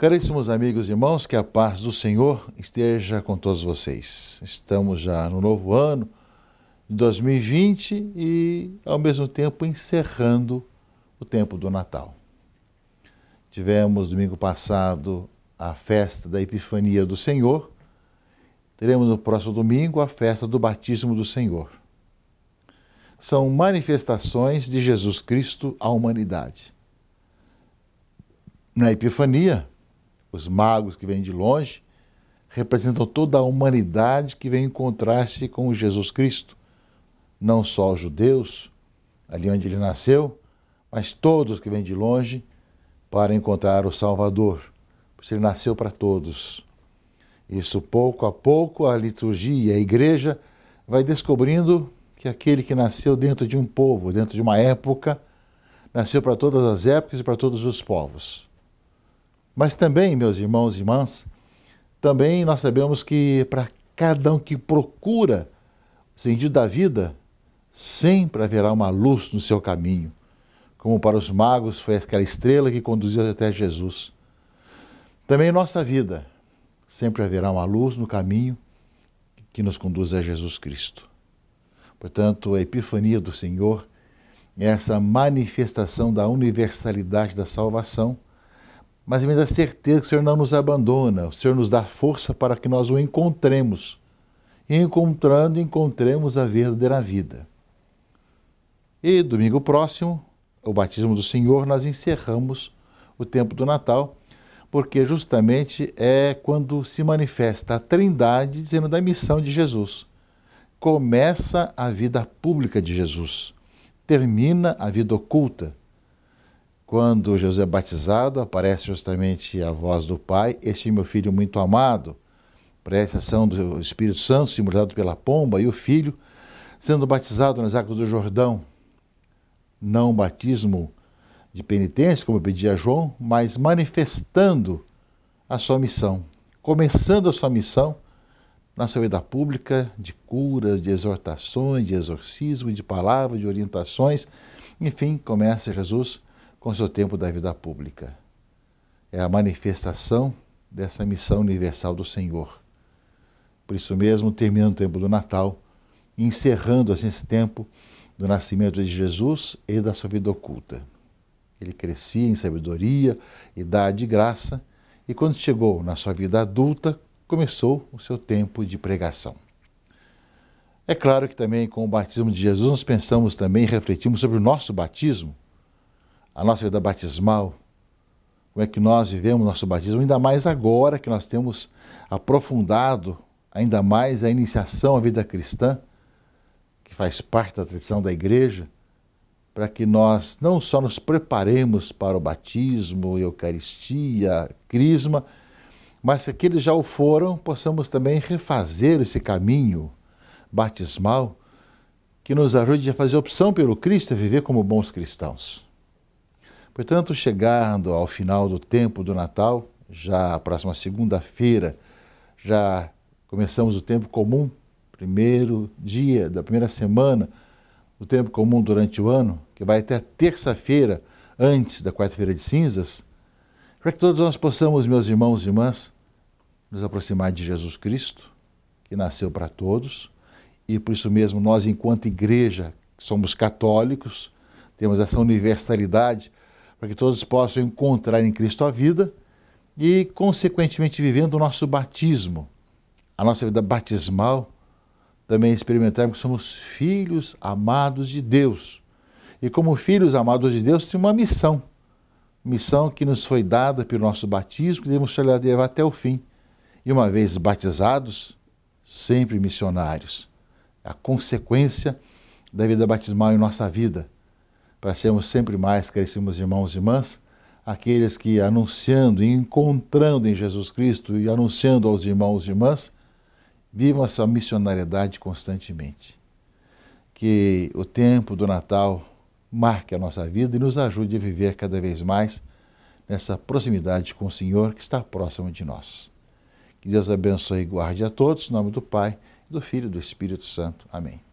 Caríssimos amigos e irmãos, que a paz do Senhor esteja com todos vocês. Estamos já no novo ano de 2020 e, ao mesmo tempo, encerrando o tempo do Natal. Tivemos domingo passado a festa da Epifania do Senhor. Teremos no próximo domingo a festa do Batismo do Senhor. São manifestações de Jesus Cristo à humanidade. Na Epifania, os magos que vêm de longe, representam toda a humanidade que vem encontrar-se com Jesus Cristo. Não só os judeus, ali onde ele nasceu, mas todos que vêm de longe para encontrar o Salvador, pois ele nasceu para todos. Isso pouco a pouco a liturgia, e a igreja vai descobrindo que aquele que nasceu dentro de um povo, dentro de uma época, nasceu para todas as épocas e para todos os povos. Mas também, meus irmãos e irmãs, também nós sabemos que para cada um que procura o sentido da vida, sempre haverá uma luz no seu caminho. Como para os magos foi aquela estrela que conduziu até Jesus. Também em nossa vida, sempre haverá uma luz no caminho que nos conduz a Jesus Cristo. Portanto, a epifania do Senhor é essa manifestação da universalidade da salvação mas temos a certeza que o Senhor não nos abandona, o Senhor nos dá força para que nós o encontremos. E encontrando, encontremos a verdadeira vida. E domingo próximo, o batismo do Senhor, nós encerramos o tempo do Natal, porque justamente é quando se manifesta a Trindade dizendo da missão de Jesus. Começa a vida pública de Jesus, termina a vida oculta quando Jesus é batizado, aparece justamente a voz do Pai: Este é meu filho muito amado. Presta a ação do Espírito Santo, simulado pela pomba, e o filho sendo batizado nas águas do Jordão. Não batismo de penitência, como pedia João, mas manifestando a sua missão, começando a sua missão na sua vida pública, de curas, de exortações, de exorcismo, de palavras, de orientações. Enfim, começa Jesus com seu tempo da vida pública. É a manifestação dessa missão universal do Senhor. Por isso mesmo, terminando o tempo do Natal, encerrando assim, esse tempo do nascimento de Jesus e da sua vida oculta. Ele crescia em sabedoria, idade e graça, e quando chegou na sua vida adulta, começou o seu tempo de pregação. É claro que também com o batismo de Jesus nós pensamos também e refletimos sobre o nosso batismo, a nossa vida batismal, como é que nós vivemos nosso batismo, ainda mais agora que nós temos aprofundado ainda mais a iniciação à vida cristã, que faz parte da tradição da igreja, para que nós não só nos preparemos para o batismo, Eucaristia, Crisma, mas se aqueles já o foram, possamos também refazer esse caminho batismal que nos ajude a fazer opção pelo Cristo e viver como bons cristãos. Portanto, chegando ao final do tempo do Natal, já a próxima segunda-feira, já começamos o tempo comum, primeiro dia da primeira semana, o tempo comum durante o ano, que vai até terça-feira, antes da quarta-feira de cinzas, para que todos nós possamos, meus irmãos e irmãs, nos aproximar de Jesus Cristo, que nasceu para todos, e por isso mesmo nós, enquanto igreja, somos católicos, temos essa universalidade para que todos possam encontrar em Cristo a vida e, consequentemente, vivendo o nosso batismo, a nossa vida batismal, também experimentarmos que somos filhos amados de Deus. E como filhos amados de Deus, temos uma missão, missão que nos foi dada pelo nosso batismo, que devemos levar até o fim. E uma vez batizados, sempre missionários. É a consequência da vida batismal em nossa vida para sermos sempre mais, crescemos irmãos e irmãs, aqueles que anunciando e encontrando em Jesus Cristo e anunciando aos irmãos e irmãs, vivam essa missionariedade constantemente. Que o tempo do Natal marque a nossa vida e nos ajude a viver cada vez mais nessa proximidade com o Senhor que está próximo de nós. Que Deus abençoe e guarde a todos, em nome do Pai, do Filho e do Espírito Santo. Amém.